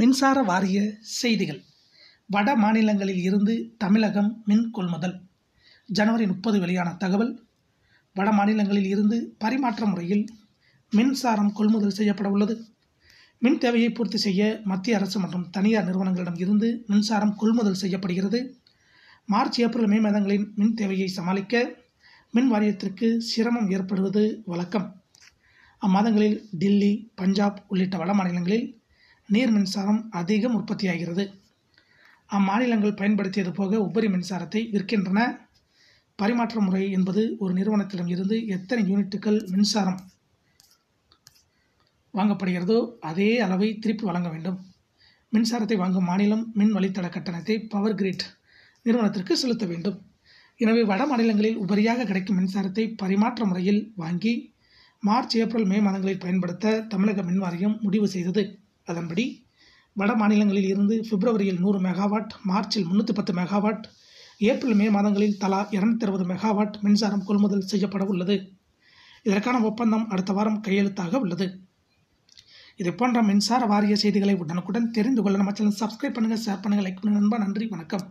மின்சார வாரிய செய்திகள் வட மாநிலங்களில் இருந்து தமிழகம் மின் கொள்முதல் ஜனவரி முப்பது வெளியான தகவல் வட மாநிலங்களில் இருந்து பரிமாற்ற முறையில் மின்சாரம் கொள்முதல் செய்யப்பட உள்ளது மின் தேவையை பூர்த்தி செய்ய மத்திய அரசு மற்றும் தனியார் நிறுவனங்களிடம் இருந்து மின்சாரம் கொள்முதல் செய்யப்படுகிறது மார்ச் ஏப்ரல் மே மாதங்களின் மின் தேவையை சமாளிக்க மின் வாரியத்திற்கு சிரமம் ஏற்படுவது வழக்கம் அம்மாதங்களில் டில்லி பஞ்சாப் உள்ளிட்ட வட மாநிலங்களில் நீர் மின்சாரம் அதிகம் உற்பத்தியாகிறது அம்மாநிலங்கள் பயன்படுத்தியது போக உபரி மின்சாரத்தை விற்கின்றன பரிமாற்ற முறை என்பது ஒரு நிறுவனத்திடம் இருந்து எத்தனை யூனிட்டுகள் மின்சாரம் வாங்கப்படுகிறதோ அதே அளவை திருப்பி வழங்க வேண்டும் மின்சாரத்தை வாங்கும் மாநிலம் மின் வழித்தட கட்டணத்தை பவர் கிரிட் நிறுவனத்திற்கு செலுத்த வேண்டும் எனவே வட மாநிலங்களில் உபரியாக கிடைக்கும் மின்சாரத்தை பரிமாற்ற முறையில் வாங்கி மார்ச் ஏப்ரல் மே மாதங்களில் பயன்படுத்த தமிழக மின்வாரியம் முடிவு செய்தது அதன்படி வட மாநிலங்களில் இருந்து பிப்ரவரியில் நூறு மெகாவாட் மார்ச்சில் முன்னூற்றி பத்து மெகாவாட் ஏப்ரல் மே மாதங்களில் தலா இரநூத்தி அறுபது மெகாவாட் மின்சாரம் கொள்முதல் செய்யப்பட உள்ளது இதற்கான ஒப்பந்தம் அடுத்த வாரம் கையெழுத்தாக உள்ளது இது போன்ற மின்சார வாரிய செய்திகளை உடனுக்குடன் தெரிந்து கொள்ள நம்ம சேனல் சப்ஸ்கிரைப் பண்ணுங்கள் ஷேர் பண்ணுங்கள் லைக் பண்ணுங்கள் நண்பா நன்றி வணக்கம்